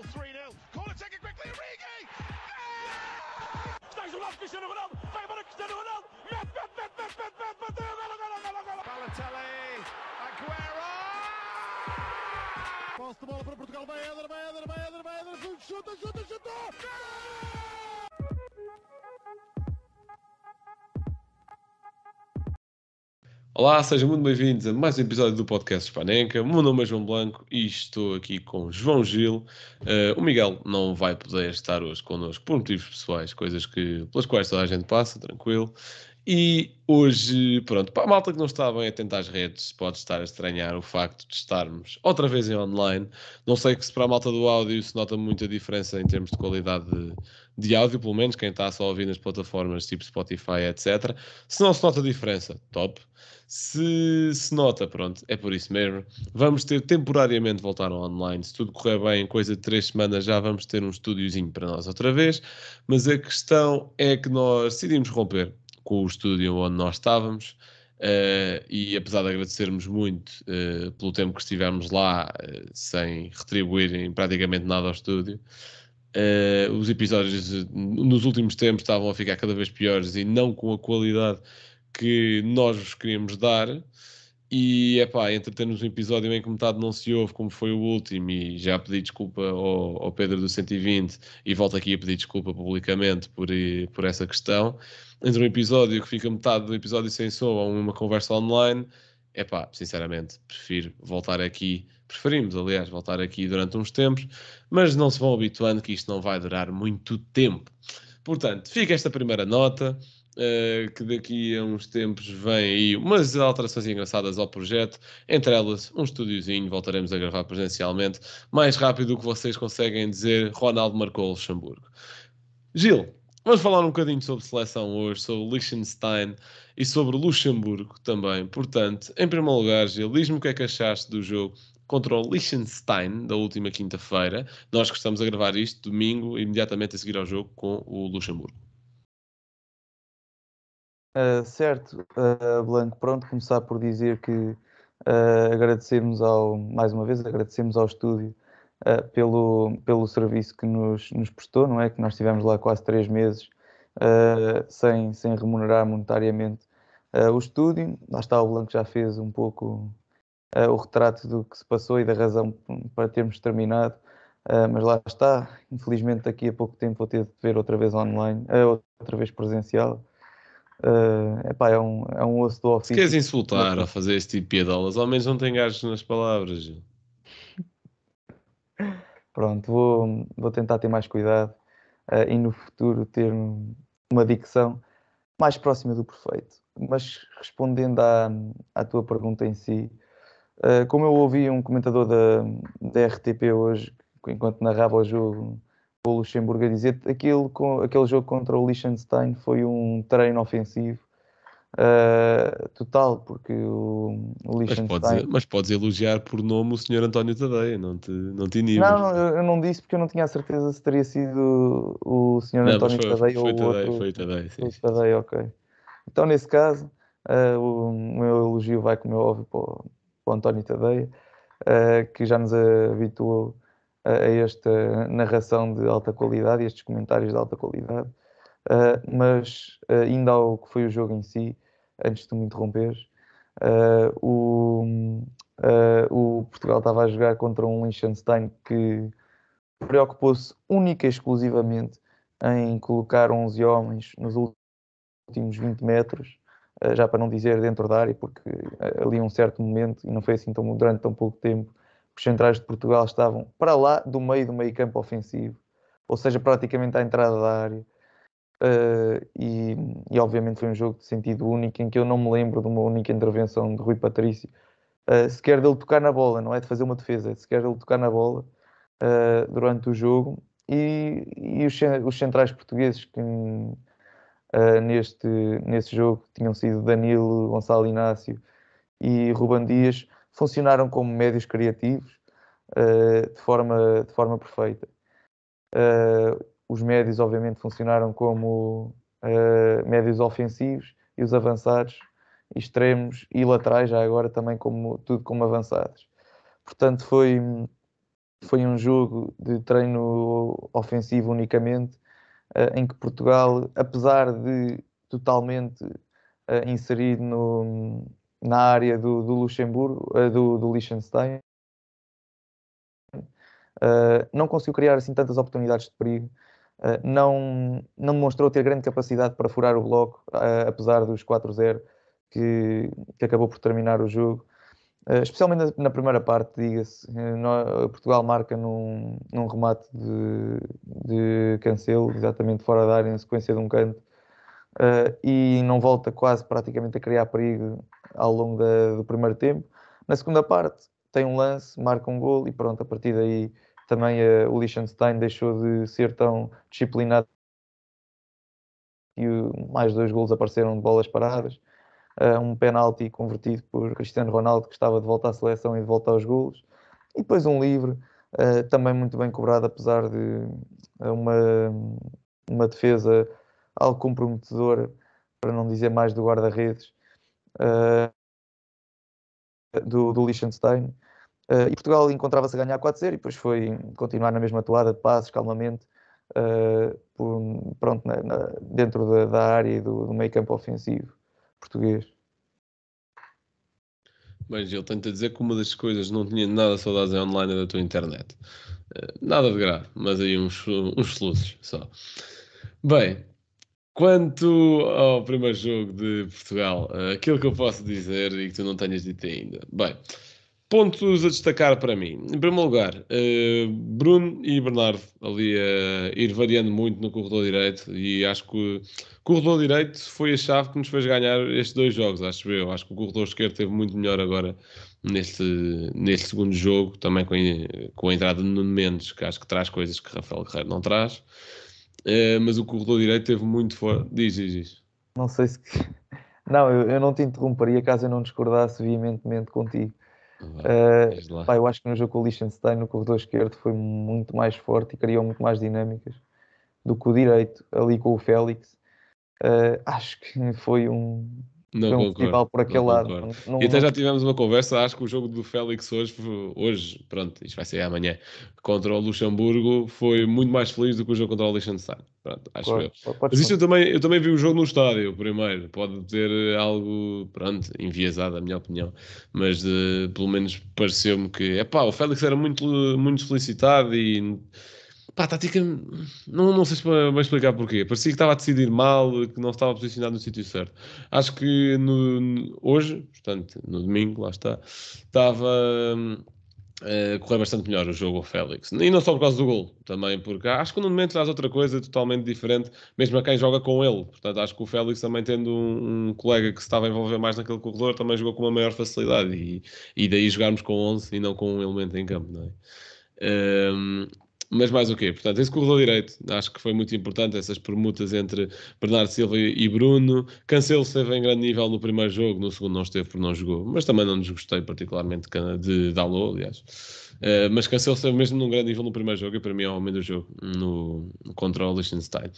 goal 3 0. Corner taken quickly, Origi! Stays Balotelli! Aguero! Posso de bola para Portugal, vai Éder, vai Éder, vai Éder, vai Éder, chuta, chuta, chuta! Gol! Olá, sejam muito bem-vindos a mais um episódio do podcast Hispaneca. O meu nome é João Blanco e estou aqui com João Gil. Uh, o Miguel não vai poder estar hoje connosco por motivos pessoais, coisas que, pelas quais toda a gente passa, tranquilo. E hoje, pronto, para a malta que não está bem atenta às redes, pode estar a estranhar o facto de estarmos outra vez em online. Não sei que se para a malta do áudio se nota muita diferença em termos de qualidade de, de áudio, pelo menos quem está só a ouvir nas plataformas tipo Spotify, etc. Se não se nota diferença, top. Se se nota, pronto, é por isso mesmo. Vamos ter temporariamente voltar ao online. Se tudo correr bem, em coisa de três semanas já vamos ter um estúdiozinho para nós outra vez. Mas a questão é que nós decidimos romper com o estúdio onde nós estávamos. Uh, e apesar de agradecermos muito uh, pelo tempo que estivemos lá, uh, sem retribuírem praticamente nada ao estúdio, os episódios nos últimos tempos estavam a ficar cada vez piores e não com a qualidade que nós vos queríamos dar. E é pá, entre termos um episódio em que metade não se ouve, como foi o último, e já pedi desculpa ao, ao Pedro do 120, e volto aqui a pedir desculpa publicamente por, eh, por essa questão. Entre um episódio que fica metade do episódio sem som ou uma conversa online, é pá, sinceramente, prefiro voltar aqui. Preferimos, aliás, voltar aqui durante uns tempos, mas não se vão habituando que isto não vai durar muito tempo. Portanto, fica esta primeira nota uh, que daqui a uns tempos vem aí umas alterações engraçadas ao projeto, entre elas um estúdiozinho, voltaremos a gravar presencialmente, mais rápido do que vocês conseguem dizer, Ronaldo marcou o Luxemburgo. Gil, Vamos falar um bocadinho sobre seleção hoje, sobre Liechtenstein e sobre Luxemburgo também. Portanto, em primeiro lugar, Gil, diz-me o que é que achaste do jogo contra o Liechtenstein da última quinta-feira. Nós gostamos a gravar isto domingo, imediatamente a seguir ao jogo com o Luxemburgo. Uh, certo, uh, Blanco, pronto, começar por dizer que uh, agradecemos ao, mais uma vez, agradecemos ao estúdio pelo, pelo serviço que nos, nos prestou, não é? Que nós tivemos lá quase três meses sem, sem remunerar monetariamente o estúdio. Lá está, o Blanco já fez um pouco o retrato do que se passou e da razão para termos terminado, mas lá está, infelizmente daqui a pouco tempo vou ter de ver outra vez online, outra vez presencial. Uh, epá, é, um, é um osso do ofício. Se queres insultar a fazer este tipo de piadolas, ao menos não tem gajos nas palavras. Pronto, vou, vou tentar ter mais cuidado uh, e no futuro ter uma dicção mais próxima do perfeito. Mas respondendo à, à tua pergunta em si, uh, como eu ouvi um comentador da, da RTP hoje, enquanto narrava o jogo o Luxemburgo a dizer aquele, aquele jogo contra o Liechtenstein foi um treino ofensivo uh, total, porque o, o Liechtenstein... Mas podes, mas podes elogiar por nome o senhor António Tadeia, não te, não te inibes. Não, eu não disse porque eu não tinha a certeza se teria sido o senhor não, António foi, Tadeia foi ou Tadeia, outro. Foi Tadeia, sim. Foi Tadeia, ok. Então, nesse caso, uh, o meu elogio vai, como é óbvio, para o, para o António Tadeia, uh, que já nos habituou a esta narração de alta qualidade e estes comentários de alta qualidade. Uh, mas uh, ainda ao que foi o jogo em si, antes de tu me interromperes, uh, o, o, Portugal estava a jogar contra um Liechtenstein que preocupou-se única e exclusivamente em colocar 11 homens nos últimos 20 metros, já para não dizer dentro da área, porque ali a um certo momento, e não foi assim tão, durante tão pouco tempo, os centrais de Portugal estavam para lá do meio do meio campo ofensivo, ou seja, praticamente à entrada da área. Uh, e, e, obviamente foi um jogo de sentido único em que eu não me lembro de uma única intervenção de Rui Patrício, uh, sequer dele tocar na bola, não é de fazer uma defesa, é de sequer dele tocar na bola uh, durante o jogo. E, e os, os, centrais portugueses que uh, neste, nesse jogo tinham sido Danilo, Gonçalo Inácio e Ruban Dias funcionaram como médios criativos uh, de, forma, de forma perfeita. Uh, os médios, obviamente, funcionaram como uh, médios ofensivos e os avançados, extremos e laterais, já agora também como, tudo como avançados. Portanto, foi, foi um jogo de treino ofensivo unicamente, uh, em que Portugal, apesar de totalmente inserido no, na área do, do Luxemburgo, eh, do, do Liechtenstein, Uh, não conseguiu criar assim tantas oportunidades de perigo, uh, não, não demonstrou ter grande capacidade para furar o bloco, uh, apesar dos 4-0 que, que acabou por terminar o jogo. especialmente na, na, primeira parte, diga-se, Portugal marca num, num remate de, de cancelo, exatamente fora da área, em sequência de um canto, uh, e não volta quase praticamente a criar perigo ao longo da, do primeiro tempo. Na segunda parte, tem um lance, marca um gol e pronto, a partir daí também uh, o Liechtenstein deixou de ser tão disciplinado e mais dois gols apareceram de bolas paradas. Uh, um penalti convertido por Cristiano Ronaldo, que estava de volta à seleção e de volta aos golos. E depois um livre, uh, também muito bem cobrado, apesar de uma, uma defesa algo comprometedor, para não dizer mais do guarda-redes, uh, do, do Liechtenstein. Uh, e Portugal encontrava-se a ganhar 4-0 e depois foi continuar na mesma toada de passos, calmamente, uh, por, pronto, na, na, dentro da, da, área do, do meio campo ofensivo português. Bem, Gil, tenho-te a dizer que uma das coisas não tinha nada saudades é online da tua internet. Nada de grave, mas aí uns, uns soluços só. Bem, Quanto ao primeiro jogo de Portugal, eh, aquilo que eu posso dizer e que tu não tenhas dito ainda. Bem, pontos a destacar para mim. Em primeiro lugar, eh, Bruno e Bernardo ali a ir variando muito no corredor direito e acho que o corredor direito foi a chave que nos fez ganhar estes dois jogos, acho eu. Acho que o corredor esquerdo teve muito melhor agora neste, neste segundo jogo, também com a, entrada de Nuno Mendes, que acho que traz coisas que Rafael Guerreiro não traz. É, mas o corredor direito teve muito fora. Diz, diz, diz. Não sei se. Não, eu, eu não te interromperia caso eu não discordasse veementemente contigo. Ah, uh, pá, eu acho que no jogo com o Liechtenstein, no corredor esquerdo, foi muito mais forte e criou muito mais dinâmicas do que o direito, ali com o Félix. Uh, acho que foi um, não um festival por aquele não lado. Não, não, e até já tivemos uma conversa, acho que o jogo do Félix hoje, hoje, pronto, isto vai ser amanhã, contra o Luxemburgo, foi muito mais feliz do que o jogo contra o Liechtenstein. Pronto, acho claro, eu. Mas isto eu também, eu também vi o jogo no estádio primeiro, pode ter algo, pronto, enviesado, a minha opinião, mas de, eh, pelo menos pareceu-me que, é pá, o Félix era muito, muito solicitado e Pá, tática, não, não sei bem explicar porquê. Parecia que estava a decidir mal, que não estava posicionado no sítio certo. Acho que no, hoje, portanto, no domingo, lá está, estava hum, a uh, correr bastante melhor o jogo ao Félix. E não só por causa do gol, também porque acho que num momento traz outra coisa totalmente diferente, mesmo a quem joga com ele. Portanto, acho que o Félix também tendo um, um colega que se estava a envolver mais naquele corredor, também jogou com uma maior facilidade. E, e daí jogarmos com 11 e não com um elemento em campo, não é? Um, mas mais o quê? Portanto, esse corredor direito, acho que foi muito importante, essas permutas entre Bernardo Silva e Bruno. Cancelo esteve em grande nível no primeiro jogo, no segundo não esteve porque não jogou, mas também não desgostei particularmente de Dalot, aliás. Uh, mas Cancelo esteve mesmo num grande nível no primeiro jogo e para mim é o homem do jogo no, contra o Liechtenstein.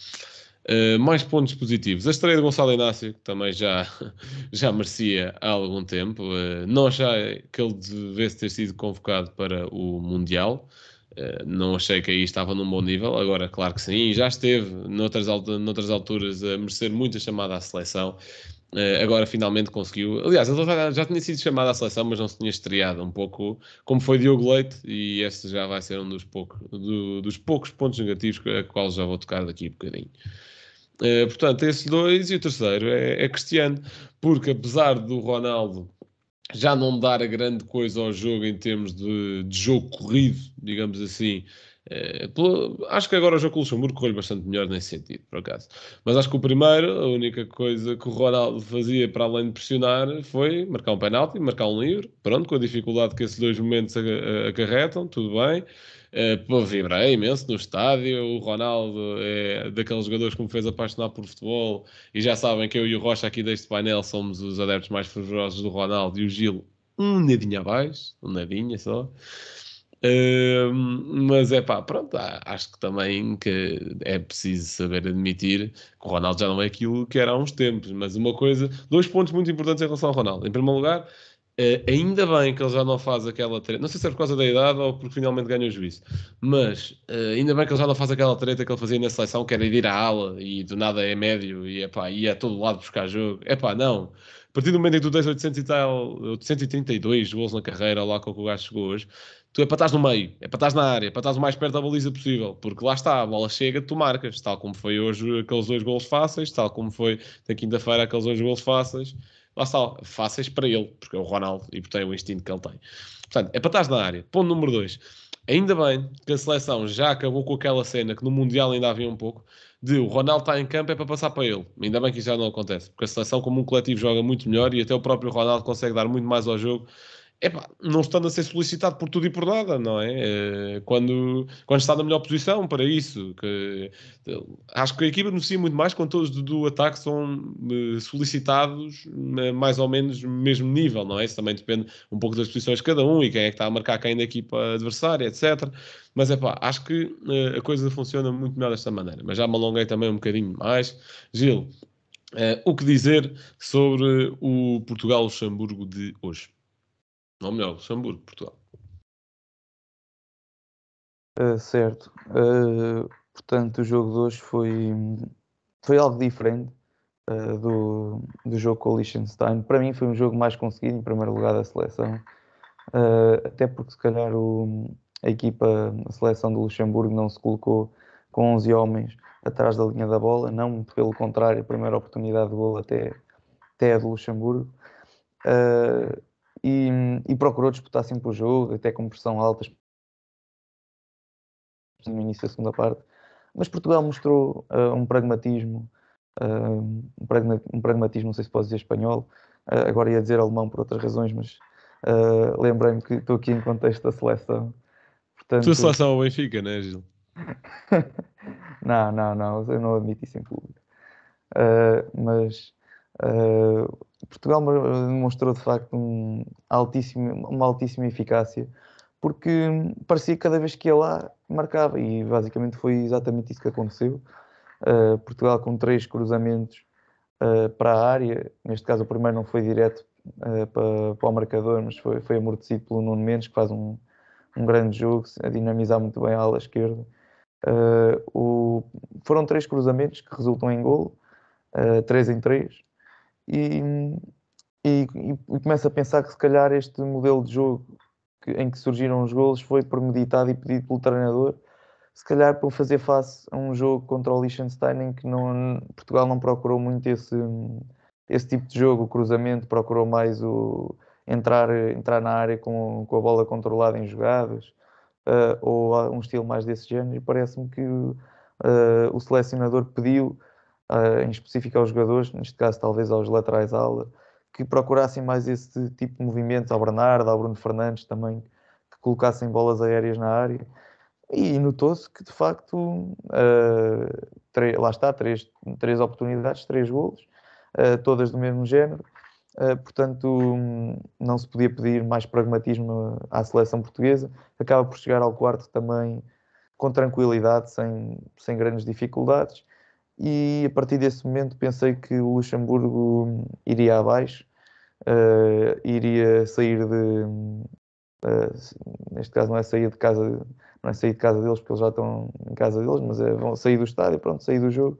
Uh, mais pontos positivos. A estreia de Gonçalo Inácio, que também já, já merecia há algum tempo. Uh, não achei que ele devesse ter sido convocado para o Mundial. Eh, não achei que aí estava num bom nível, agora claro que sim, já esteve noutras, noutras alturas a merecer muita chamada à seleção, eh, agora finalmente conseguiu, aliás ele já, já tinha sido chamado à seleção mas não se tinha estreado um pouco como foi Diogo Leite e esse já vai ser um dos, pouco, do, dos poucos pontos negativos a qual já vou tocar daqui a um bocadinho. Eh, portanto, esses dois e o terceiro é, é Cristiano, porque apesar do Ronaldo já não dar a grande coisa ao jogo em termos de, de jogo corrido, digamos assim, eh, acho que agora o jogo com o Luxemburgo correu bastante melhor nesse sentido, por acaso. Mas acho que o primeiro, a única coisa que o Ronaldo fazia para além de pressionar foi marcar um penalti, marcar um livre, pronto, com a dificuldade que esses dois momentos eh, acarretam, tudo bem. É, eh, vibrei imenso no estádio. O Ronaldo é daqueles jogadores que me fez apaixonar por futebol e já sabem que eu e o Rocha aqui deste painel somos os adeptos mais fervorosos do Ronaldo e o Gil um nadinha abaixo, um nadinha só mas é pá, pronto, acho que também que é preciso saber admitir que o Ronaldo já não é aquilo que era há uns tempos. Mas uma coisa, dois pontos muito importantes em relação ao Ronaldo. Em primeiro lugar, Uh, ainda bem que ele já não faz aquela treta, não sei se é por causa da idade ou porque finalmente ganha o juízo, mas uh, ainda bem que ele já não faz aquela treta que ele fazia na seleção, que era ir à ala e do nada é médio e é pá, ia a todo lado buscar jogo. É pá, não. A partir do momento em que tu tens 800 e tal, 832 gols na carreira, lá com o que o gajo chegou hoje, tu é para estás no meio, é para estás na área, é para estás o mais perto da baliza possível, porque lá está, a bola chega, tu marcas, tal como foi hoje aqueles dois gols fáceis, tal como foi na quinta-feira aqueles dois gols fáceis, lá está, fáceis para ele, porque é o Ronaldo e porque tem o instinto que ele tem. Portanto, é para estás na área. Ponto número dois. Ainda bem que a seleção já acabou com aquela cena que no Mundial ainda havia um pouco, de o Ronaldo está em campo é para passar para ele. Ainda bem que isso já não acontece, porque a seleção como um coletivo joga muito melhor e até o próprio Ronaldo consegue dar muito mais ao jogo epá, não estando a ser solicitado por tudo e por nada, não é? Eh, quando, quando está na melhor posição para isso. Que, acho que a equipa beneficia muito mais quando todos do, do ataque são eh, solicitados mais ou menos mesmo nível, não é? Isso também depende um pouco das posições de cada um e quem é que está a marcar quem da equipa adversária, etc. Mas é pá, acho que eh, a coisa funciona muito melhor desta maneira. Mas já me alonguei também um bocadinho mais. Gil, Uh, o que dizer sobre o Portugal-Luxemburgo de hoje? Ou melhor, Luxemburgo, Portugal. Uh, certo. Uh, portanto, o jogo de hoje foi, foi algo diferente uh, do, do jogo com o Liechtenstein. Para mim, foi um jogo mais conseguido, em primeiro lugar, da seleção. até porque, se calhar, o, a equipa, a seleção do Luxemburgo, não se colocou com 11 homens atrás da linha da bola. Não, pelo contrário, a primeira oportunidade de gol até, até a do Luxemburgo. Uh, e, e procurou disputar sempre assim o jogo, até com pressão alta no início da segunda parte. Mas Portugal mostrou uh, um pragmatismo, uh, um, pragma, um, pragmatismo, não sei se pode dizer espanhol, uh, agora ia dizer alemão por outras razões, mas lembrei-me que estou aqui em contexto da seleção. Portanto... Tua seleção ao Benfica, não é, Gil? não, não, não, eu não admito isso em público. mas Portugal demonstrou de facto um altíssimo, uma altíssima eficácia, porque hum, parecia que cada vez que ia lá marcava, e basicamente foi exatamente isso que aconteceu. Uh, Portugal com três cruzamentos uh, para a área, neste caso o primeiro não foi direto uh, ah, para, para, o marcador, mas foi, foi amortecido pelo Nuno Mendes, que faz um, um grande jogo, a dinamizar muito bem a ala esquerda. O, foram três cruzamentos que resultam em golo, três em três e, e, e começo a pensar que se calhar este modelo de jogo que, em que surgiram os golos foi premeditado e pedido pelo treinador, se calhar para fazer face a um jogo contra o Liechtenstein em que não, Portugal não procurou muito esse, esse tipo de jogo, o cruzamento, procurou mais o entrar, entrar na área com, com a bola controlada em jogadas uh, ou um estilo mais desse género e parece-me que uh, o selecionador pediu eh, em específico aos jogadores, neste caso talvez aos laterais ala, que procurassem mais esse tipo de movimentos, ao Bernardo, ao Bruno Fernandes também, que colocassem bolas aéreas na área. E notou-se que de facto, uh, lá está, três, três oportunidades, três golos, uh, todas do mesmo género. Uh, portanto, não se podia pedir mais pragmatismo à seleção portuguesa. Acaba por chegar ao quarto também com tranquilidade, sem, sem grandes dificuldades e a partir desse momento pensei que o Luxemburgo iria abaixo, uh, iria sair de. Uh, neste caso, não é sair de casa, não é sair de casa deles, porque eles já estão em casa deles, mas é, vão sair do estádio, pronto, sair do jogo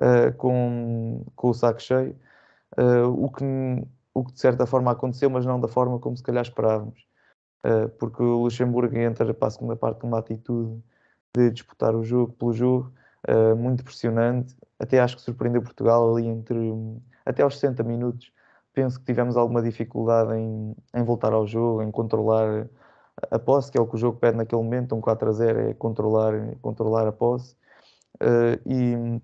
uh, com, com o saco cheio, o, que, o que de certa forma aconteceu, mas não da forma como se calhar esperávamos. porque o Luxemburgo entra para a segunda parte com uma atitude de disputar o jogo pelo jogo uh, muito pressionante. Até acho que surpreendeu Portugal ali entre hum, até aos 60 minutos. Penso que tivemos alguma dificuldade em, em voltar ao jogo, em controlar a posse, que é o que o jogo pede naquele momento. Um 4 a 0 é controlar, controlar a posse. Uh, e,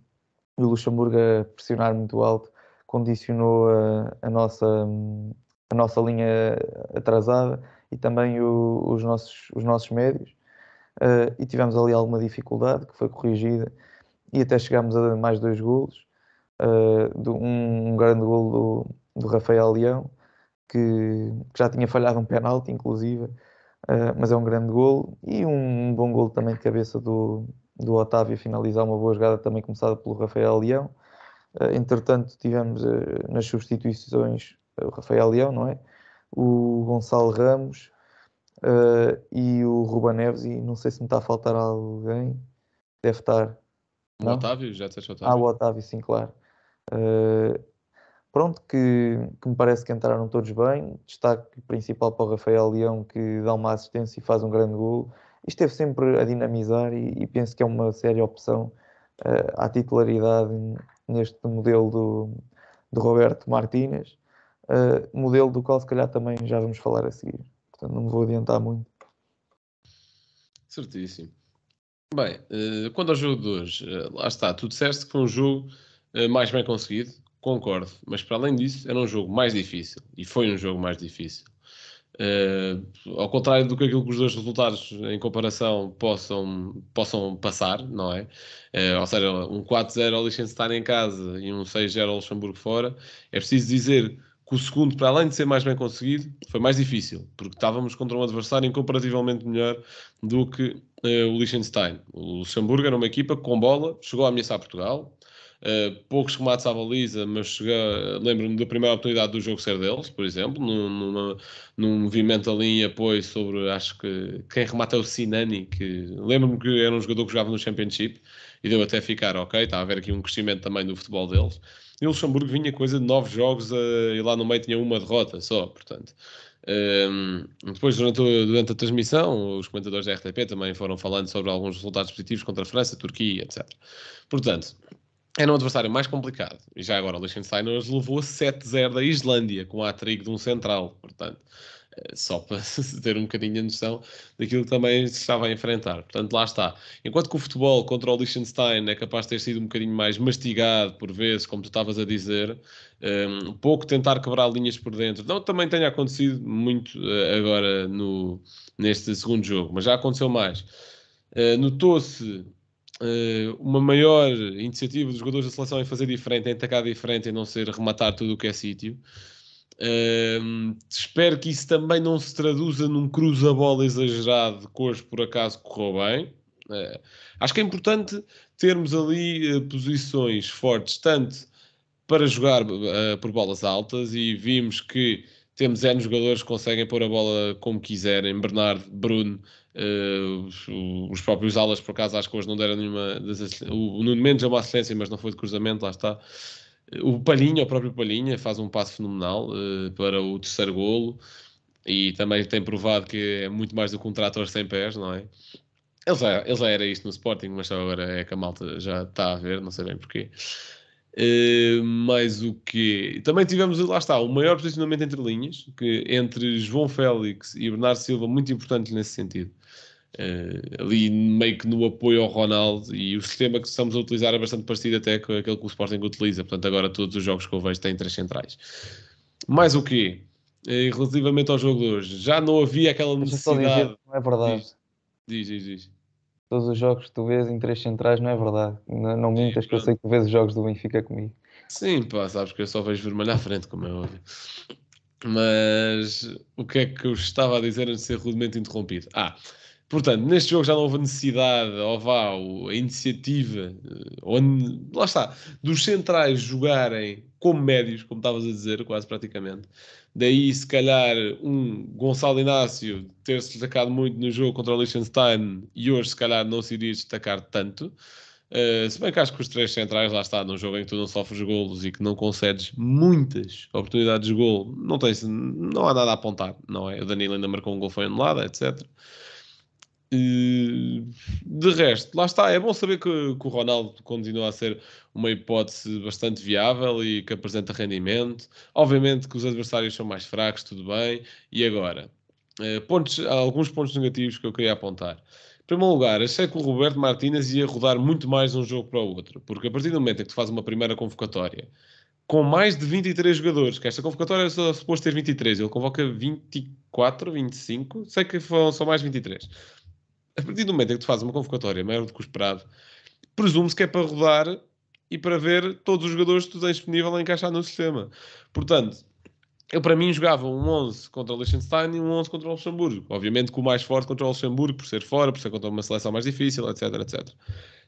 o Luxemburgo a pressionar muito alto condicionou a, a nossa, hum, a nossa linha atrasada e também o, os, nossos, os nossos médios. Uh, e tivemos ali alguma dificuldade que foi corrigida e até chegámos a mais dois golos. Uh, um, um, grande golo do, do Rafael Leão, que, que, já tinha falhado um penalti, inclusive, uh, mas é um grande golo. E um, bom golo também de cabeça do, do Otávio, finalizar uma boa jogada também começada pelo Rafael Leão. Uh, entretanto, tivemos nas substituições o Rafael Leão, não é? O Gonçalo Ramos e o Ruba Neves. E não sei se me está a faltar alguém, deve estar o Otávio, já disseste Otávio. Ah, o Otávio, sim, claro. Uh, pronto, que, que, me parece que entraram todos bem. Destaque principal para o Rafael Leão, que dá uma assistência e faz um grande gol. esteve sempre a dinamizar e, e, penso que é uma séria opção uh, à titularidade neste modelo do, do Roberto Martínez. Uh, modelo do qual se calhar também já vamos falar a seguir. Portanto, não me vou adiantar muito. Certíssimo. Bem, eh, quanto ao jogo de hoje, eh, lá está, tu disseste que foi um jogo eh, mais bem conseguido, concordo, mas para além disso era um jogo mais difícil e foi um jogo mais difícil. ao contrário do que aquilo que os dois resultados em comparação possam, possam passar, não é? ou seja, um 4-0 ao Liechtenstein em casa e um 6-0 ao Luxemburgo fora, é preciso dizer que o segundo, para além de ser mais bem conseguido, foi mais difícil, porque estávamos contra um adversário incomparativamente melhor do que uh, o Liechtenstein. O Luxemburgo era uma equipa com bola, chegou a ameaçar Portugal, Uh, poucos remates à baliza, mas lembro-me da primeira oportunidade do jogo ser deles, por exemplo, num, numa, num movimento ali em apoio sobre, acho que quem remata é o Sinani, que lembro-me que era um jogador que jogava no Championship, e deu até ficar, ok, está a haver aqui um crescimento também do futebol deles. E o Luxemburgo vinha coisa de nove jogos eh, e lá no meio tinha uma derrota só, portanto. Um, ehm, depois, durante, durante, a transmissão, os comentadores da RTP também foram falando sobre alguns resultados positivos contra a França, a Turquia, etc. Portanto, era um adversário mais complicado. E já agora, o Liechtenstein hoje levou 7-0 da Islândia, com a trigo de um central, portanto. Eh, só para ter um bocadinho a noção daquilo que também se estava a enfrentar. Portanto, lá está. Enquanto que o futebol contra o Liechtenstein é capaz de ter sido um bocadinho mais mastigado por vezes, como tu estavas a dizer, ehm, um pouco tentar quebrar linhas por dentro. Não também tenha acontecido muito eh, agora no, neste segundo jogo, mas já aconteceu mais. Eh, notou-se uma maior iniciativa dos jogadores da seleção em fazer diferente, em atacar diferente, em não ser rematar tudo o que é sítio. Uh, espero que isso também não se traduza num cruza-bola exagerado, que hoje por acaso correu bem. Uh, acho que é importante termos ali uh, posições fortes, tanto para jogar eh, por bolas altas, e vimos que temos N jogadores que conseguem pôr a bola como quiserem, Bernardo, Bruno, os, os, próprios alas, por acaso, acho que hoje não deram nenhuma... O, o Nuno Mendes é uma assistência, mas não foi de cruzamento, lá está. O Palhinha, o próprio Palhinha, faz um passo fenomenal uh, para o terceiro golo e também tem provado que é muito mais do que um trator sem pés, não é? Ele já, ele já era isto no Sporting, mas agora é que a malta já está a ver, não sei bem porquê. Uh, mais o que também tivemos lá está o maior posicionamento entre linhas que entre João Félix e Bernardo Silva muito importante nesse sentido Uh, ali meio que no apoio ao Ronaldo e o sistema que estamos a utilizar é bastante parecido até com aquele que o Sporting utiliza. Portanto, agora todos os jogos que eu vejo têm três centrais. Mais o quê? Uh, relativamente ao jogo de hoje, já não havia aquela necessidade. Dizer, não é verdade. Diz, diz, diz, Todos os jogos que tu vês em três centrais não é verdade. Não, não muitas que eu sei que tu vês os jogos do Benfica comigo. Sim, pá, sabes que eu só vejo vermelho à frente, como é óbvio. Mas o que é que eu estava a dizer antes de ser rudemente interrompido? Ah, Portanto, neste jogo já não houve necessidade, ou vá, a iniciativa, eh, onde, lá está, dos centrais jogarem como médios, como estavas a dizer, quase praticamente. Daí, se calhar, um Gonçalo Inácio ter-se destacado muito no jogo contra o Liechtenstein e hoje, se calhar, não se iria destacar tanto. Uh, se bem que acho que os três centrais, lá está, num jogo em que tu não sofres golos e que não concedes muitas oportunidades de gol, não, tens, não há nada a apontar, não é? O Danilo ainda marcou um gol, foi anulado, etc. Eh, de resto, lá está, é bom saber que, que o Ronaldo continua a ser uma hipótese bastante viável e que apresenta rendimento. Obviamente que os adversários são mais fracos, tudo bem. E agora, eh, pontos, alguns pontos negativos que eu queria apontar. Em primeiro lugar, achei que o Roberto Martínez ia rodar muito mais de um jogo para o outro, porque a partir do momento em que tu fazes uma primeira convocatória com mais de 23 jogadores, que esta convocatória é suposto ter 23, ele convoca 24, 25, sei que foram só mais 23 a partir do momento em que tu fazes uma convocatória maior do que o esperado, presume-se que é para rodar e para ver todos os jogadores que tu tens disponível a encaixar no sistema. Portanto, eu para mim jogava um 11 contra o Liechtenstein e um 11 contra o Luxemburgo. Obviamente que o mais forte contra o Luxemburgo, por ser fora, por ser contra uma seleção mais difícil, etc, etc.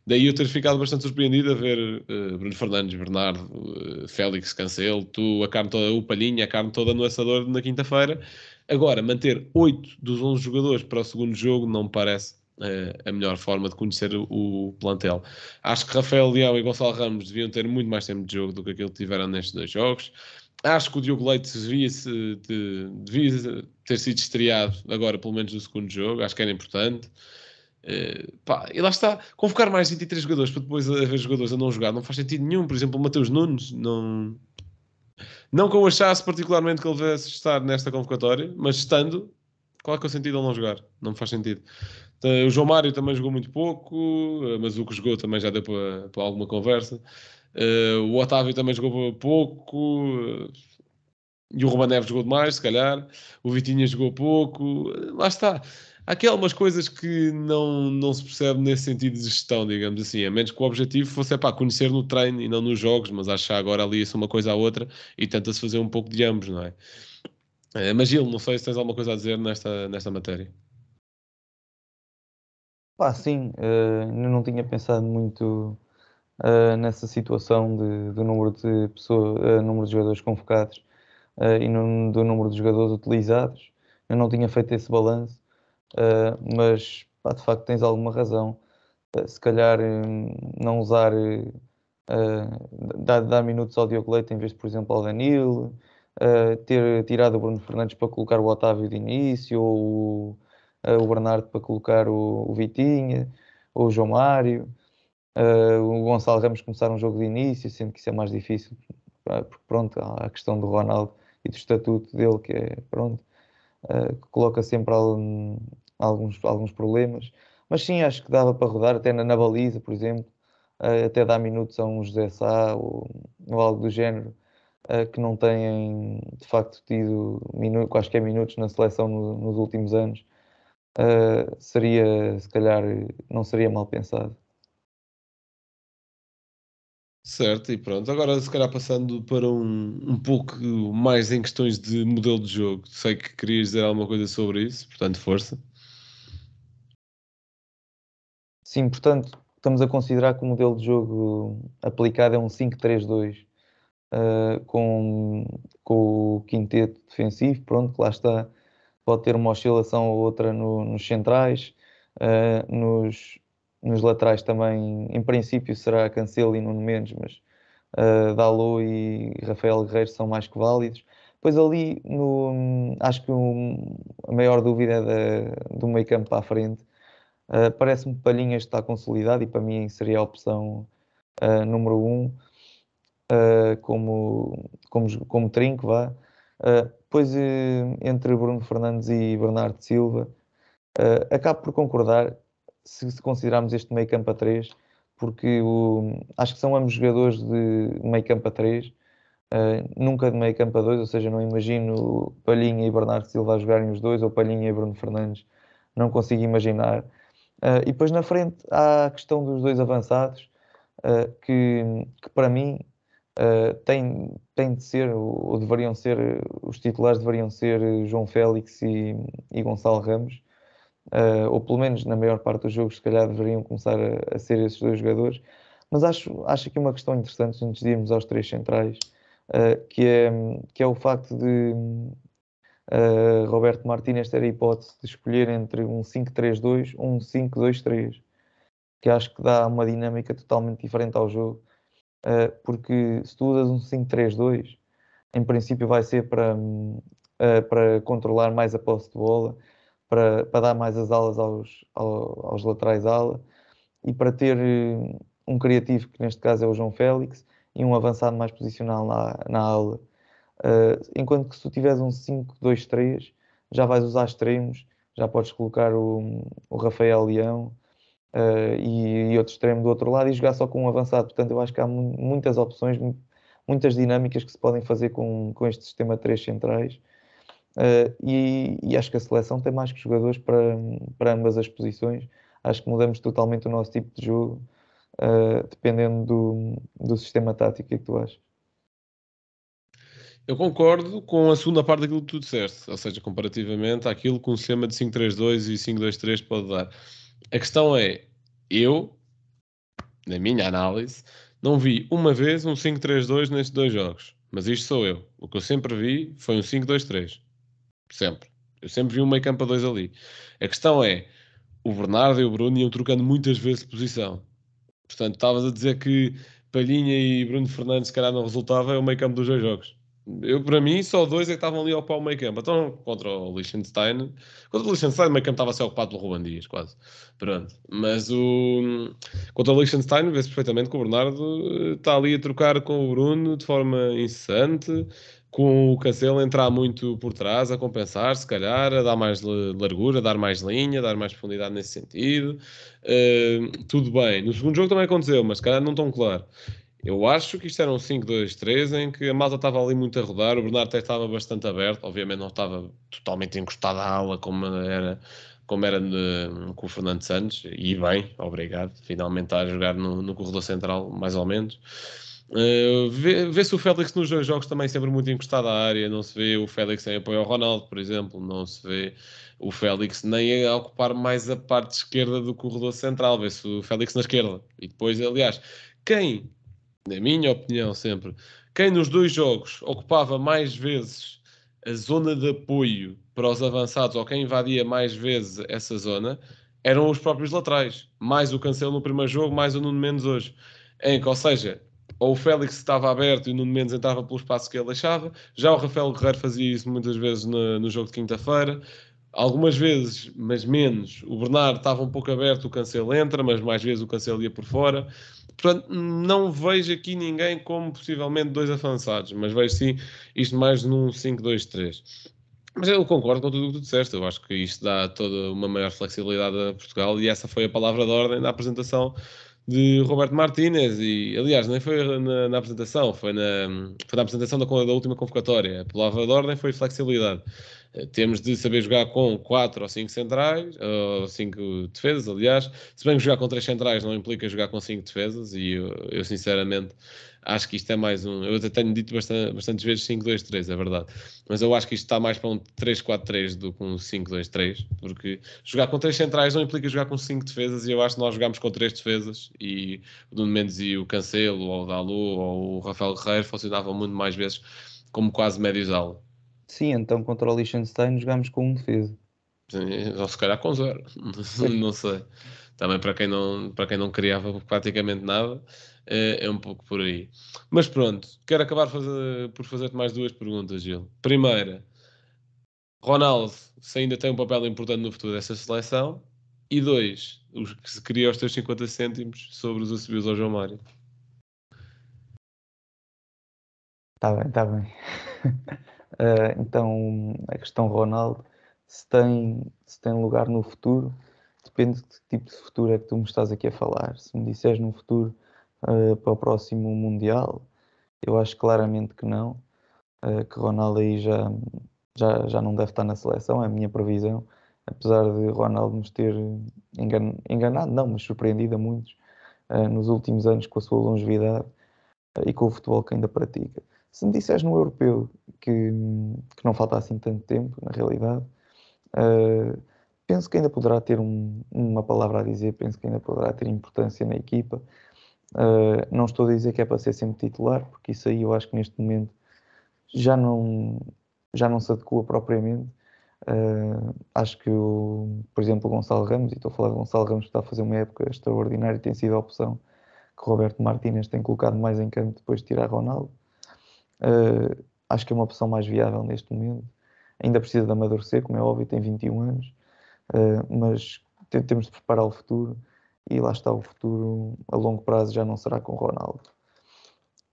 Daí eu ter ficado bastante surpreendido a ver uh, Bruno Fernandes, Bernardo, uh, Félix, Cancelo, tu, a carne toda, o Palhinha, a carne toda no assador na quinta-feira Agora, manter 8 dos 11 jogadores para o segundo jogo não me parece eh, a melhor forma de conhecer o plantel. Acho que Rafael Leão e Gonçalo Ramos deviam ter muito mais tempo de jogo do que aquele que tiveram nestes dois jogos. Acho que o Diogo Leite devia, -se de, devia ter sido estreado agora, pelo menos no segundo jogo. Acho que era importante. Uh, pá, e lá está, convocar mais 23 jogadores para depois haver jogadores a não jogar não faz sentido nenhum. Por exemplo, o Matheus Nunes não, não que eu achasse particularmente que ele devesse estar nesta convocatória, mas estando, qual é que é o sentido ele não jogar? Não me faz sentido. O João Mário também jogou muito pouco, eh, mas o que jogou também já deu para, para alguma conversa. Eh, o Otávio também jogou pouco. Eh, e o Ruban Neves jogou demais, se calhar. O Vitinha jogou pouco. Lá está. Há aqui algumas coisas que não, não se percebe nesse sentido de gestão, digamos assim, a menos que o objetivo fosse é, pá, conhecer no treino e não nos jogos, mas acho agora ali isso uma coisa à outra e tenta-se fazer um pouco de ambos, não é? é mas Gil, não sei se tens alguma coisa a dizer nesta, nesta matéria. Pá, sim, uh, não tinha pensado muito uh, nessa situação de, do número de pessoas, uh, número de jogadores convocados e no, do número de jogadores utilizados. Eu não tinha feito esse balanço uh, mas pá, de facto tens alguma razão. Uh, se calhar um, não usar, ah, dar, dar, minutos ao Diogo Leite em vez de, por exemplo, ao Danilo, ter tirado o Bruno Fernandes para colocar o Otávio de início, ou o, o Bernardo para colocar o, o Vitinha, ou o João Mário. Uh, o Gonçalo Ramos começar um jogo de início, sendo que isso é mais difícil, porque pronto, há a questão do Ronaldo e do estatuto dele, que é pronto, uh, que coloca sempre alguns, alguns problemas. Mas sim, acho que dava para rodar, até na, na baliza, por exemplo, uh, até dar minutos a um José Sá ou, ou algo do género, uh, que não têm de facto tido minutos, quaisquer minutos na seleção no, nos últimos anos. Uh, seria, se calhar, não seria mal pensado. Certo, e pronto. Agora, se calhar, passando para um, um pouco mais em questões de modelo de jogo, sei que querias dizer alguma coisa sobre isso, portanto, força. Sim, portanto, estamos a considerar que o modelo de jogo aplicado é um 5-3-2 uh, eh, com, com o quinteto defensivo, pronto, que lá está, pode ter uma oscilação ou outra no, nos centrais, uh, nos, nos laterais também, em princípio será Cancelo e Nuno Mendes, mas uh, e Rafael Guerreiro são mais que válidos. Pois ali, no, acho que um, a maior dúvida é da, do meio campo para a frente, Uh, Parece-me que Palhinhas está consolidado e para mim seria a opção uh, número um uh, como, como, como trinco, vá. depois eh, entre Bruno Fernandes e Bernardo Silva, acabo por concordar se, se considerarmos este meio campo a 3, porque o, acho que são ambos jogadores de meio campo a 3, nunca de meio campo a 2, ou seja, não imagino Palhinha e Bernardo Silva a jogarem os dois, ou Palhinha e Bruno Fernandes, não consigo imaginar. Uh, e depois na frente há a questão dos dois avançados, uh, que, que, para mim uh, ah, tem, tem de ser, ou, deveriam ser, os titulares deveriam ser João Félix e, e Gonçalo Ramos, ou pelo menos na maior parte dos jogos, se calhar deveriam começar a, a, ser esses dois jogadores. Mas acho, acho aqui uma questão interessante antes de irmos aos três centrais, que, é, que é o facto de eh, Roberto Martínez ter a hipótese de escolher entre um 5-3-2 ou um 5-2-3, que acho que dá uma dinâmica totalmente diferente ao jogo, uh, porque se tu usas um 5-3-2, em princípio vai ser para, uh, para controlar mais a posse de bola, para, para dar mais as alas aos, aos, aos laterais ala e para ter hum, um criativo, que neste caso é o João Félix, e um avançado mais posicional na, na ala Uh, enquanto que se tu tiveres um 5-2-3, já vais usar extremos, já podes colocar o, o Rafael Leão uh, e, e, outro extremo do outro lado e jogar só com um avançado. Portanto, eu acho que há muitas opções, muitas dinâmicas que se podem fazer com, com este sistema 3 centrais. Uh, e, e, acho que a seleção tem mais que jogadores para, para ambas as posições. Acho que mudamos totalmente o nosso tipo de jogo, dependendo do, do sistema tático. É que tu achas? Eu concordo com a segunda parte daquilo que tu disseste, ou seja, comparativamente àquilo que um sistema de 5-3-2 e 5-2-3 pode dar. A questão é, eu, na minha análise, não vi uma vez um 5-3-2 nestes dois jogos. Mas isto sou eu. O que eu sempre vi foi um 5-2-3. Sempre. Eu sempre vi um meio campo a dois ali. A questão é, o Bernardo e o Bruno iam trocando muitas vezes de posição. Portanto, estavas a dizer que Palhinha e Bruno Fernandes, se calhar, não resultava, é o meio campo dos dois jogos. Eu, para mim, só dois é que estavam ali ao pau meio campo. Então, contra o Liechtenstein. Contra o Liechtenstein, o meio campo estava a ser ocupado pelo Ruben Dias, quase. Pronto. Mas o. Contra o Liechtenstein, vê-se perfeitamente que o Bernardo eh, está ali a trocar com o Bruno de forma incessante, com o Cancelo a entrar muito por trás, a compensar, se calhar, a dar mais largura, a dar mais linha, a dar mais profundidade nesse sentido. Uh, tudo bem. No segundo jogo também aconteceu, mas se calhar não tão claro. Eu acho que isto era um 5-2-3 em que a malta estava ali muito a rodar, o Bernardo até estava bastante aberto, obviamente não estava totalmente encostado à ala como era, como era de, hum, com o Fernando Santos, e bem, obrigado, finalmente está a jogar no, no corredor central, mais ou menos. Uh, Vê-se vê o Félix nos dois jogos também sempre muito encostado à área, não se vê o Félix em apoio ao Ronaldo, por exemplo, não se vê o Félix nem a ocupar mais a parte esquerda do corredor central, vê-se o Félix na esquerda. E depois, aliás, quem na minha opinião sempre, quem nos dois jogos ocupava mais vezes a zona de apoio para os avançados ou quem invadia mais vezes essa zona eram os próprios laterais, mais o Cancelo no primeiro jogo, mais o Nuno Menos hoje. Em que, ou seja, ou o Félix estava aberto e o Nuno Menos entrava pelo espaço que ele deixava, já o Rafael Guerreiro fazia isso muitas vezes no, no jogo de quinta-feira. Algumas vezes, mas menos, o Bernardo estava um pouco aberto, o Cancelo entra, mas mais vezes o Cancelo ia por fora. Portanto, não vejo aqui ninguém como possivelmente dois avançados, mas vejo sim isto mais num 5-2-3. Mas eu concordo com tudo o que tu disseste. Eu acho que isto dá toda uma maior flexibilidade a Portugal e essa foi a palavra de ordem da apresentação de Roberto Martínez e, aliás, nem foi na, na apresentação, foi na, foi na apresentação da, da, última convocatória. A palavra de ordem foi flexibilidade. Temos de saber jogar com 4 ou 5 centrais, ou 5 defesas, aliás. Se bem que jogar com 3 centrais não implica jogar com 5 defesas, e eu, eu, sinceramente acho que isto é mais um. Eu até tenho dito bastante, bastantes vezes 5-2-3, é verdade. Mas eu acho que isto está mais para um 3-4-3 do que um 5-2-3, porque jogar com 3 centrais não implica jogar com 5 defesas, e eu acho que nós jogamos com 3 defesas, e o Duno Mendes e o Cancelo, ou o Dalu, ou o Rafael Guerreiro funcionavam muito mais vezes como quase médios aula. Sim, então contra o Liechtenstein jogámos com um defesa. Sim, ou se calhar com zero, não sei. Também para quem não, para quem não criava praticamente nada, eh, é, um pouco por aí. Mas pronto, quero acabar fazer, por fazer-te mais duas perguntas, Gil. Primeira, Ronaldo, se ainda tem um papel importante no futuro dessa seleção. E dois, os que se queria os teus 50 cêntimos sobre os assumidos ao João Mário. Está bem, está bem. Uh, então, a questão Ronaldo, se tem, se tem lugar no futuro, depende de que tipo de futuro é que tu me estás aqui a falar. Se me disseres num futuro uh, para o próximo Mundial, eu acho claramente que não, uh, que Ronaldo aí já, já, já não deve estar na seleção, é a minha previsão. Apesar de Ronaldo nos ter engan enganado, não, mas surpreendido a muitos nos últimos anos com a sua longevidade e com o futebol que ainda pratica. Se me disseres no europeu que, que não falta assim tanto tempo, na realidade. Uh, penso que ainda poderá ter um, uma palavra a dizer, penso que ainda poderá ter importância na equipa. Uh, não estou a dizer que é para ser sempre titular, porque isso aí eu acho que neste momento já não, já não se adequa propriamente. Uh, acho que, o, por exemplo, o Gonçalo Ramos, e estou a falar de Gonçalo Ramos, que está a fazer uma época extraordinária, e tem sido a opção que Roberto Martínez tem colocado mais em campo depois de tirar Ronaldo. Uh, acho que é uma opção mais viável neste momento. Ainda precisa de amadurecer, como é óbvio, tem 21 anos, uh, mas temos de preparar o futuro e lá está o futuro a longo prazo já não será com Ronaldo.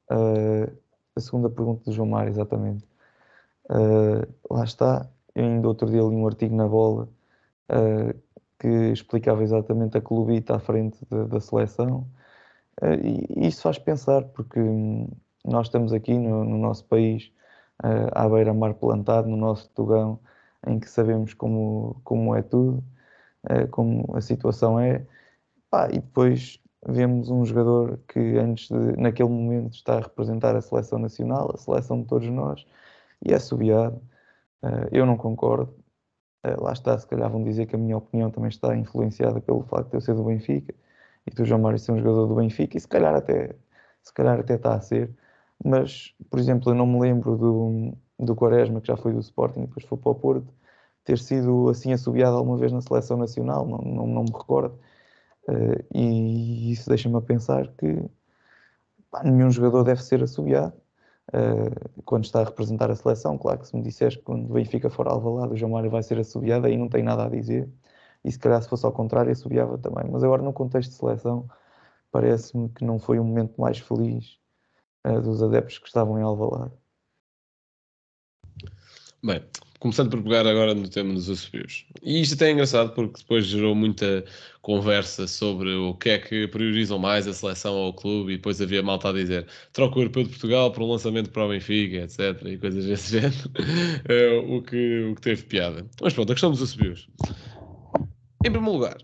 Uh, a segunda pergunta do João Mar, exatamente. Uh, lá está, eu ainda outro dia li um artigo na bola uh, que explicava exatamente a clubita à frente de, da seleção e isso faz pensar porque hum, nós estamos aqui no, no nosso país uh, à beira-mar plantado no nosso Tugão, em que sabemos como, como é tudo, uh, como a situação é. e depois vemos um jogador que antes de, naquele momento está a representar a seleção nacional, a seleção de todos nós, e é subiado. Uh, eh, eu não concordo. Uh, lá está, se calhar vão dizer que a minha opinião também está influenciada pelo facto de eu ser do Benfica e tu João Mário ser um jogador do Benfica, e se calhar até, se calhar até está a ser mas, por exemplo, eu não me lembro do, do Quaresma, que já foi do Sporting e depois foi para o Porto, ter sido assim assobiado alguma vez na seleção nacional, não, não, não me recordo. Uh, e isso deixa-me a pensar que pá, nenhum jogador deve ser assobiado uh, quando está a representar a seleção. Claro que se me disseres que quando o Benfica for alvalado o João Mário vai ser assobiado, aí não tem nada a dizer. E se calhar se fosse ao contrário, assobiava também. Mas agora, no contexto de seleção, parece-me que não foi um momento mais feliz eh, dos adeptos que estavam em Alvalade. Bem, começando por pegar agora no tema dos assobios. E isto até é engraçado porque depois gerou muita conversa sobre o que é que priorizam mais a seleção ao clube e depois havia malta a dizer troca o europeu de Portugal para um lançamento para o Benfica, etc. e coisas desse género, é, o, que, o que teve piada. Mas pronto, a questão dos assobios. Em primeiro lugar,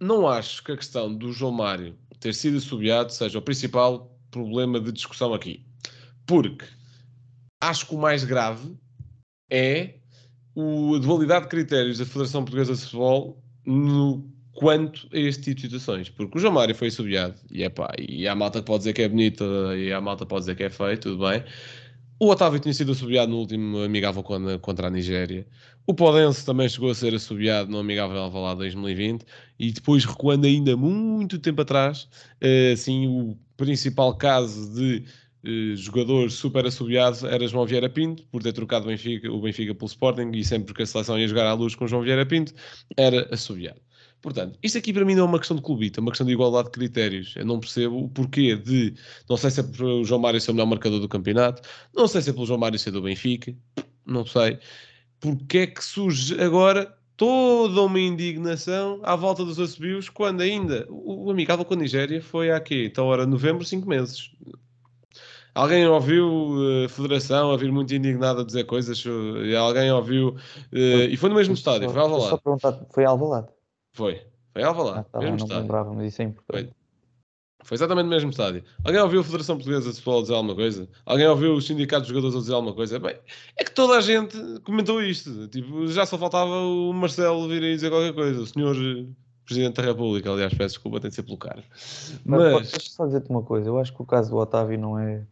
não acho que a questão do João Mário ter sido assobiado seja o principal problema de discussão aqui. Porque acho que o mais grave é o, a dualidade de critérios da Federação Portuguesa de Futebol no quanto a este tipo de situações. Porque o João Mário foi assobiado, e, é pá e há malta que pode dizer que é bonita, e há malta que pode dizer que é feio, tudo bem. O Otávio tinha sido assobiado no último amigável contra a Nigéria. O Podense também chegou a ser assobiado no amigável Alvalade 2020. E depois, recuando ainda muito tempo atrás, assim, o principal caso de eh, jogador super assobiado era João Vieira Pinto, por ter trocado o Benfica, o Benfica pelo Sporting e sempre que a seleção ia jogar à luz com João Vieira Pinto, era assobiado. Portanto, isto aqui para mim não é uma questão de clubita, é uma questão de igualdade de critérios. Eu não percebo o porquê de. Não sei se é pelo João Mário ser o melhor marcador do campeonato, não sei se é pelo João Mário ser do Benfica, não sei. Porque é que surge agora toda uma indignação à volta dos Acebios, quando ainda o, amigável com a Nigéria foi há aqui, então era novembro, cinco meses. Alguém ouviu eh, a Federação a vir muito indignada a dizer coisas? E eh, alguém ouviu. Uh, e foi no mesmo estádio, foi Alvalade. Só perguntar, foi Alvalade? Foi, foi Alvalade, ah, tá mesmo não estádio. Lembrava, mas isso é importante. Foi. Foi exatamente no mesmo estádio. Alguém ouviu a Federação Portuguesa de Futebol dizer alguma coisa? Alguém ouviu os sindicatos de jogadores dizer alguma coisa? Bem, é que toda a gente comentou isto. Tipo, já só faltava o Marcelo vir aí dizer qualquer coisa. O senhor eh, Presidente da República, aliás, peço desculpa, tem de ser pelo cara. Mas... Mas só dizer-te uma coisa. Eu acho que o caso do Otávio não é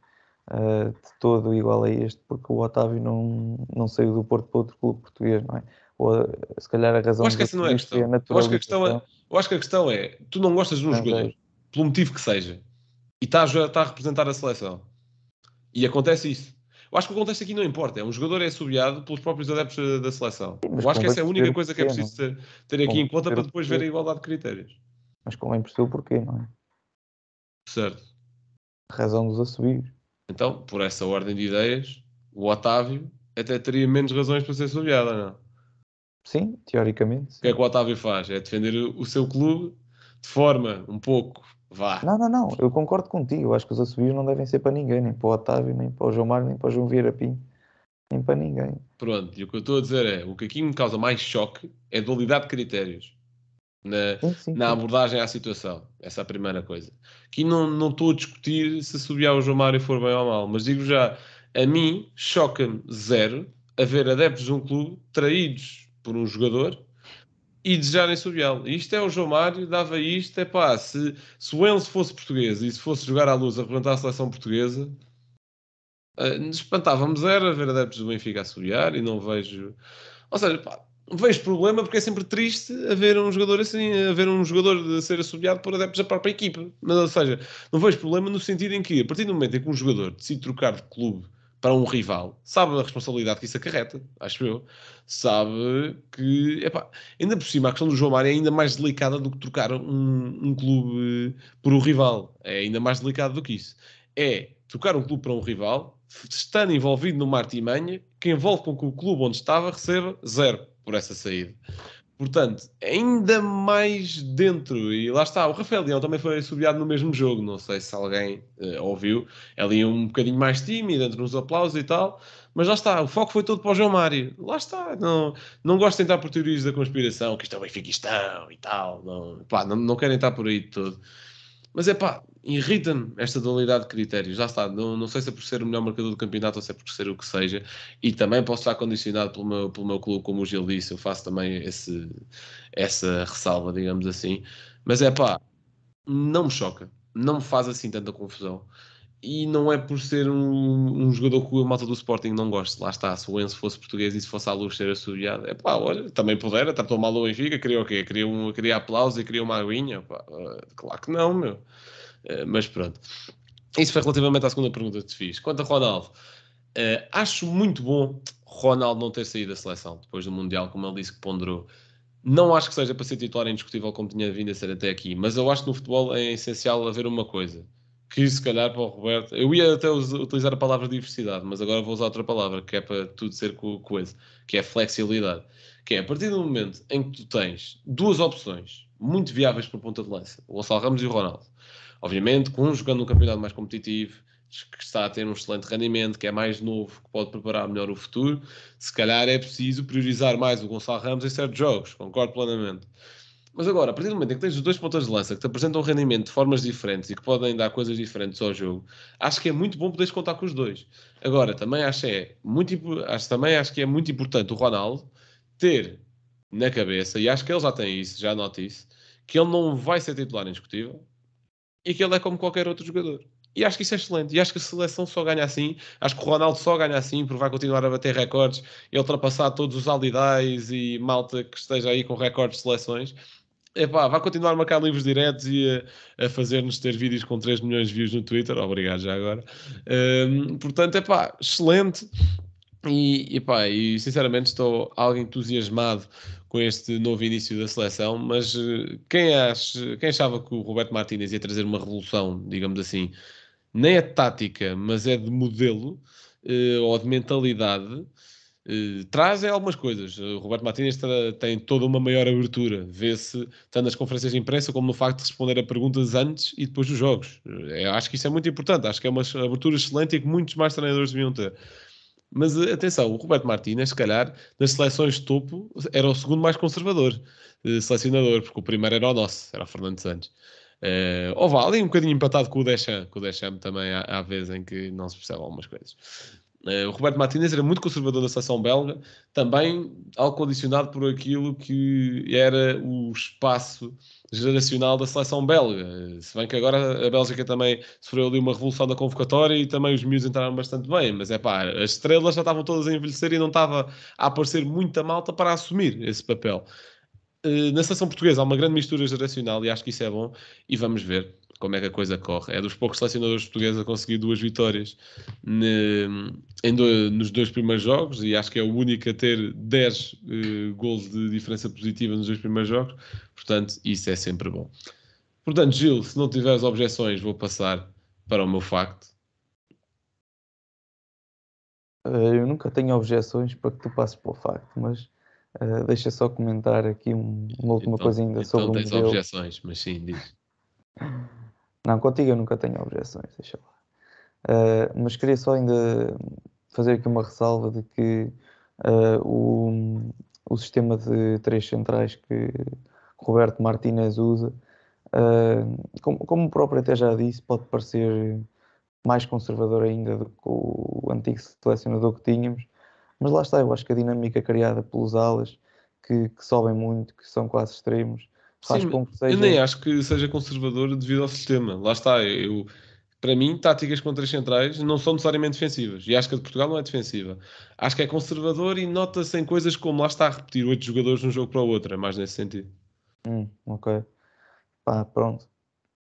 uh, de todo igual a este, porque o Otávio não, não saiu do Porto para outro clube português, não é? Ou, eh, se calhar a razão... Eu acho que essa não é a é questão. É eu acho que a questão é, eu acho que a questão é, tu não gostas de um não, jogador pelo motivo que seja, e está a, tá a, representar a seleção. E acontece isso. Eu acho que o acontece aqui não importa. É um jogador é subiado pelos próprios adeptos da seleção. Sim, eu acho que essa é a única coisa que é preciso é? ter, ter aqui em conta para depois ver a igualdade de critérios. Mas como é o porquê, não é? Certo. A razão dos assobios. Então, por essa ordem de ideias, o Otávio até teria menos razões para ser subiado, não? É? Sim, teoricamente. Sim. O que é que o Otávio faz? É defender o seu clube de forma um pouco Vá. Não, não, não, eu concordo contigo. Eu acho que os assobios não devem ser para ninguém, nem para o Otávio, nem para o João Mário, nem para o João Vieira Pinho, nem para ninguém. Pronto, e o que eu estou a dizer é: o que aqui me causa mais choque é a dualidade de critérios na, sim, sim, na abordagem à situação. Essa é a primeira coisa. Aqui não, não estou a discutir se assobiar o João Mário for bem ou mal, mas digo já: a mim choca-me zero haver adeptos de um clube traídos por um jogador e desejarem-se o Isto é o João Mário, dava isto, é pá, se, se o Enzo fosse português e se fosse jogar à luz a representar a seleção portuguesa, uh, nos espantávamos era ver adeptos do Benfica a subiar e não vejo... Ou seja, pá, vejo problema porque é sempre triste haver um jogador assim, haver um jogador de ser assobiado por adeptos da própria equipa. Mas, ou seja, não vejo problema no sentido em que, a partir do momento em que um jogador decide trocar de clube para um rival, sabe a responsabilidade que isso acarreta, acho eu. Sabe que, epá, ainda por cima, a questão do João Mário é ainda mais delicada do que trocar um, um clube eh, por um rival. É ainda mais delicado do que isso. É trocar um clube para um rival, estando envolvido numa artimanha, que envolve com que o clube onde estava receba zero por essa saída. Portanto, ainda mais dentro. E lá está, o Rafael Leão também foi subiado no mesmo jogo. Não sei se alguém uh, ouviu. É ali um bocadinho mais tímido, entre uns aplausos e tal. Mas lá está, o foco foi todo para o João Mário. Lá está, não, não gosto de entrar por teorias da conspiração, que isto é o Benfica e tal. Não, pá, não, não quero entrar por aí de todo. Mas é pá, irrita-me esta dualidade de critérios. Já está, não, não sei se é por ser o melhor marcador do campeonato ou se é por ser o que seja. E também posso estar condicionado pelo meu, pelo meu clube, como o Gil disse. Eu faço também esse, essa ressalva, digamos assim. Mas é pá, não me choca. Não me faz assim tanta confusão e não é por ser um, um, jogador que a malta do Sporting não gosta. Lá está, se o Enzo fosse português e se fosse à luz ser assobiado, é pá, olha, também pudera, tratou mal o Benfica, queria o quê? Queria, um, queria aplauso e queria uma aguinha? Pá, eh, claro que não, meu. Eh, mas pronto. Isso foi relativamente à segunda pergunta que te fiz. Quanto a Ronaldo, eh, acho muito bom Ronaldo não ter saído da seleção depois do Mundial, como ele disse que ponderou. Não acho que seja para ser titular indiscutível como tinha vindo a ser até aqui, mas eu acho que no futebol é essencial haver uma coisa – que se calhar para o Roberto, eu ia até utilizar a palavra diversidade, mas agora vou usar outra palavra, que é para tudo ser co coisa, que é flexibilidade, que é a partir do momento em que tu tens duas opções muito viáveis para a ponta de lança, o Gonçalo Ramos e o Ronaldo. Obviamente, com um jogando um campeonato mais competitivo, que está a ter um excelente rendimento, que é mais novo, que pode preparar melhor o futuro, se calhar é preciso priorizar mais o Gonçalo Ramos em certos jogos, concordo plenamente. Mas agora, a partir do momento em que tens os dois pontas de lança que te apresentam rendimento de formas diferentes e que podem dar coisas diferentes ao jogo, acho que é muito bom poderes contar com os dois. Agora, também acho, é muito, acho, também acho que é muito importante o Ronaldo ter na cabeça, e acho que ele já tem isso, já nota isso, que ele não vai ser titular indiscutível e que ele é como qualquer outro jogador. E acho que isso é excelente. E acho que a seleção só ganha assim. Acho que o Ronaldo só ganha assim, porque vai continuar a bater recordes e ultrapassar todos os alidais e malta que esteja aí com recordes de seleções. Epá, vai continuar a marcar livros diretos e a, a fazer-nos ter vídeos com 3 milhões de views no Twitter. Obrigado já agora. Um, portanto, epá, excelente. E, epá, e sinceramente estou algo entusiasmado com este novo início da seleção, mas eh, quem, acha, quem achava que o Roberto Martínez ia trazer uma revolução, digamos assim, nem é tática, mas é de modelo uh, ou de mentalidade, eh, traz é algumas coisas. O eh, Roberto Martínez tem toda uma maior abertura, vê-se tanto nas conferências de imprensa como no facto de responder a perguntas antes e depois dos jogos. Eu eh, é, acho que isso é muito importante, acho que é uma abertura excelente e que muitos mais treinadores deviam ter. Mas atenção, o Roberto Martínez, se calhar, nas seleções de topo, era o segundo mais conservador selecionador, porque o primeiro era o nosso, era o Fernando Santos. Uh, ou vale um bocadinho empatado com o Deschamps, com o Deschamps também há, há vezes em que não se percebe algumas coisas. Eh, o Roberto Martinez era muito conservador da seleção belga, também algo condicionado por aquilo que era o espaço geracional da seleção belga. Eh, se bem que agora a Bélgica também sofreu ali uma revolução da convocatória e também os miúdos entraram bastante bem, mas é pá, as estrelas já estavam todas a envelhecer e não estava a aparecer muita malta para assumir esse papel. Eh, na seleção portuguesa há uma grande mistura geracional e acho que isso é bom e vamos ver como é que a coisa corre. É dos poucos selecionadores portugueses a conseguir duas vitórias ne, do, nos dois primeiros jogos e acho que é o único a ter 10 uh, eh, gols de diferença positiva nos dois primeiros jogos. Portanto, isso é sempre bom. Portanto, Gil, se não tiveres objeções, vou passar para o meu facto. Eh, eu nunca tenho objeções para que tu passes para o facto, mas uh, deixa só comentar aqui uma última então, coisa ainda então sobre o museu. Então tens objeções, mas sim, diz. Não, contigo eu nunca tenho objeções, deixa lá. Uh, mas queria só ainda fazer aqui uma ressalva de que uh, o, o sistema de três centrais que Roberto Martínez usa, uh, como, como o próprio até já disse, pode parecer mais conservador ainda do que o antigo selecionador que tínhamos, mas lá está, eu acho que a dinâmica criada pelos alas, que, que sobem muito, que são quase extremos, faz Sim, com que seja. Eu nem acho que seja conservador devido ao sistema. Lá está, eu. Para mim, táticas com três centrais não são necessariamente defensivas. E acho que a de Portugal não é defensiva. Acho que é conservador e nota-se em coisas como lá está a repetir oito jogadores de um jogo para o outro. É mais nesse sentido. Hum, ok. Pá, pronto.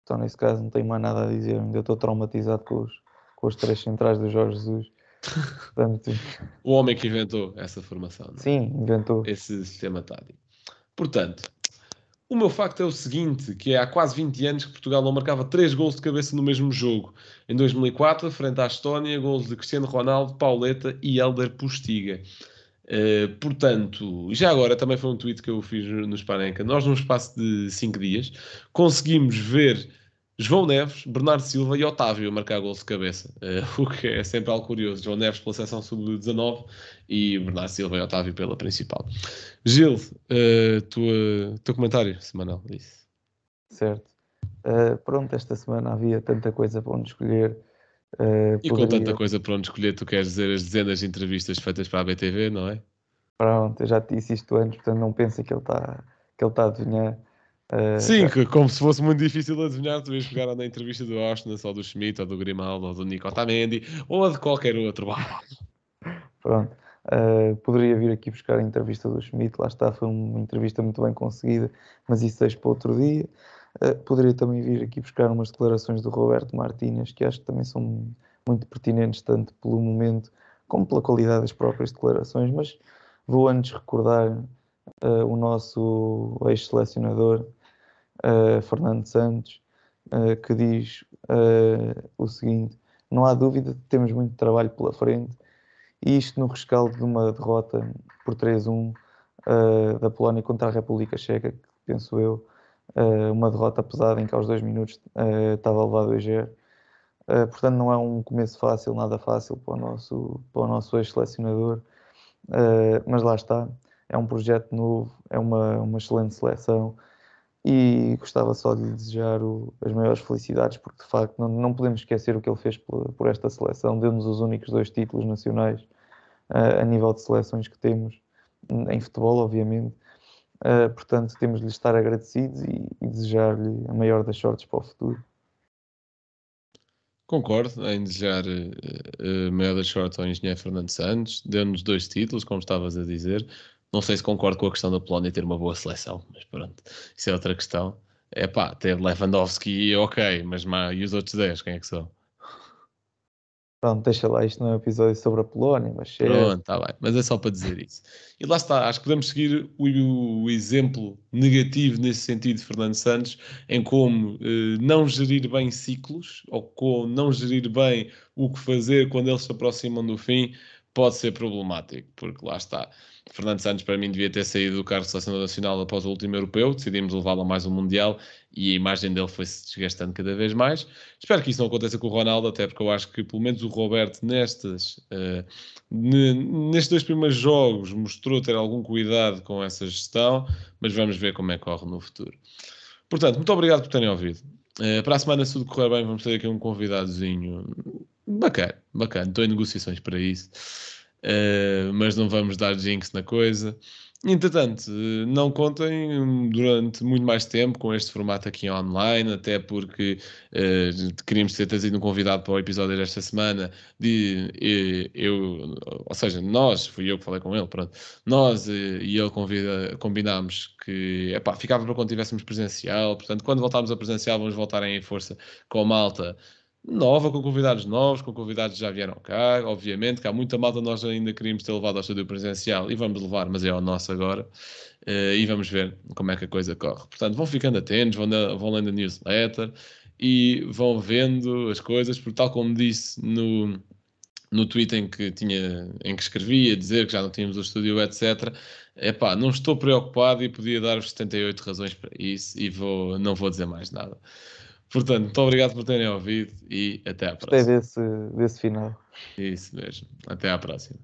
Então, nesse caso, não tenho mais nada a dizer. Ainda estou traumatizado com os, com os três centrais do Jorge Jesus. Portanto... o homem que inventou essa formação. É? Sim, inventou. Esse sistema tático. Portanto, o meu facto é o seguinte, que é há quase 20 anos que Portugal não marcava 3 gols de cabeça no mesmo jogo. Em 2004, frente à Estónia, gols de Cristiano Ronaldo, Pauleta e Helder Postiga. Uh, portanto, já agora também foi um tweet que eu fiz no Spanenka. Nós, num espaço de 5 dias, conseguimos ver João Neves, Bernardo Silva e Otávio a marcar gols de cabeça, uh, o que é sempre algo curioso. João Neves pela seção sub-19 e Bernardo Silva e Otávio pela principal. Gil, uh, tua, teu comentário semanal, disse. É certo. Uh, pronto, esta semana havia tanta coisa para onde escolher. Uh, e poderia... com tanta coisa para onde escolher, tu queres dizer as dezenas de entrevistas feitas para a BTV, não é? Pronto, eu já te disse isto antes, portanto não pensa que ele está que ele está a adivinhar. Ah, Sim, como se fosse muito difícil adivinhar, tu ias pegar na entrevista do Austin, ou do Schmidt, ou do Grimaldo, ou do Nico Otamendi, ou de qualquer outro. Pronto. Uh, poderia vir aqui buscar a entrevista do Schmidt, lá está, foi uma entrevista muito bem conseguida, mas isso deixo para outro dia. Uh, poderia também vir aqui buscar umas declarações do Roberto Martínez, que acho que também são muito pertinentes, tanto pelo momento como pela qualidade das próprias declarações, mas vou antes recordar uh, o nosso ex-selecionador eh, Fernando Santos, uh, que diz uh, o seguinte: Não há dúvida, que temos muito trabalho pela frente, e isto no rescaldo de uma derrota por 3-1 da Polónia contra a República Checa, que penso eu, uma derrota pesada em que aos dois minutos estava levado a 0. portanto, não é um começo fácil, nada fácil para o nosso, para o nosso ex-selecionador, mas lá está. É um projeto novo, é uma, uma excelente seleção, e gostava só de lhe desejar o, as maiores felicidades, porque de facto não, não podemos esquecer o que ele fez por, por esta seleção. Deu-nos os únicos dois títulos nacionais uh, a nível de seleções que temos, em futebol, obviamente. Uh, portanto, temos de lhe estar agradecidos e, e desejar-lhe a maior das sortes para o futuro. Concordo em desejar uh, uh, maior das sortes ao engenheiro Fernando Santos. Deu-nos dois títulos, como estavas a dizer. Não sei se concordo com a questão da Polónia ter uma boa seleção, mas pronto, isso é outra questão. É pá, ter Lewandowski ok, mas e os outros 10, quem é que são? Pronto, deixa lá, isto não é um episódio sobre a Polónia, mas chega. Pronto, está bem, mas é só para dizer isso. E lá está, acho que podemos seguir o, o exemplo negativo nesse sentido de Fernando Santos, em como eh, não gerir bem ciclos, ou como não gerir bem o que fazer quando eles se aproximam do fim, pode ser problemático, porque lá está. Fernando Santos, para mim, devia ter saído do cargo de seleção nacional após o último europeu. Decidimos levá-lo a mais um Mundial e a imagem dele foi-se desgastando cada vez mais. Espero que isso não aconteça com o Ronaldo, até porque eu acho que, pelo menos, o Roberto, nestes, uh, eh, nestes dois primeiros jogos, mostrou ter algum cuidado com essa gestão, mas vamos ver como é que corre no futuro. Portanto, muito obrigado por terem ouvido. Uh, para a semana, se tudo correr bem, vamos ter aqui um convidadozinho bacana, bacana. Estou em negociações para isso uh, mas não vamos dar jinx na coisa. Entretanto, eh, não contem hum, durante muito mais tempo com este formato aqui online, até porque uh, queríamos ter trazido um convidado para o episódio desta semana de e, eu, ou seja, nós, fui eu que falei com ele, pronto, nós e, e ele convida, combinámos que epá, ficava para quando tivéssemos presencial, portanto, quando voltarmos a presencial, vamos voltar em força com a malta nova, com convidados novos, com convidados que já vieram cá, obviamente, que há muita malta nós ainda queríamos ter levado ao estúdio presencial e vamos levar, mas é ao nosso agora. Uh, e vamos ver como é que a coisa corre. Portanto, vão ficando atentos, vão, na, vão lendo a newsletter e vão vendo as coisas, porque tal como disse no, no tweet em que, tinha, em que escrevi, a dizer que já não tínhamos o estúdio, etc., epá, não estou preocupado e podia dar-vos 78 razões para isso e vou, não vou dizer mais nada. Portanto, muito obrigado por terem ouvido e até à próxima. Gostei desse, desse final. Isso mesmo. Até à próxima.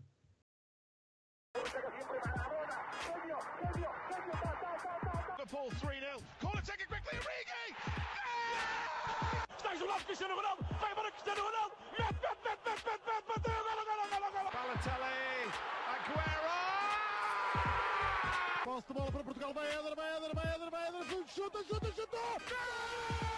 Posso de bola para Portugal, vai Eder, vai Eder, vai Eder, vai Eder, chuta, chuta, chuta!